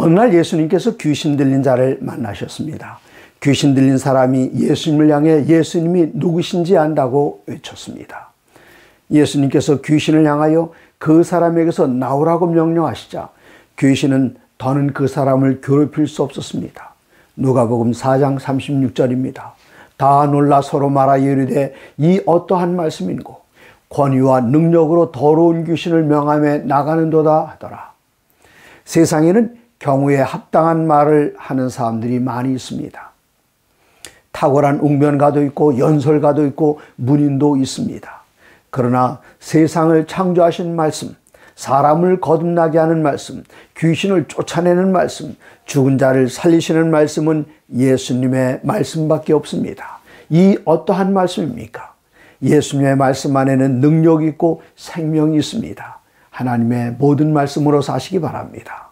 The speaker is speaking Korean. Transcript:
어느 날 예수님께서 귀신 들린 자를 만나셨습니다. 귀신 들린 사람이 예수님을 향해 예수님이 누구신지 안다고 외쳤습니다. 예수님께서 귀신을 향하여 그 사람에게서 나오라고 명령하시자 귀신은 더는 그 사람을 괴롭힐 수 없었습니다. 누가복음 4장 36절입니다. 다 놀라 서로 말하여 이르되 이 어떠한 말씀인고 권위와 능력으로 더러운 귀신을 명함에 나가는도다 하더라. 세상에는 경우에 합당한 말을 하는 사람들이 많이 있습니다. 탁월한 웅변가도 있고 연설가도 있고 문인도 있습니다. 그러나 세상을 창조하신 말씀, 사람을 거듭나게 하는 말씀, 귀신을 쫓아내는 말씀, 죽은 자를 살리시는 말씀은 예수님의 말씀밖에 없습니다. 이 어떠한 말씀입니까? 예수님의 말씀 안에는 능력 있고 생명이 있습니다. 하나님의 모든 말씀으로 사시기 바랍니다.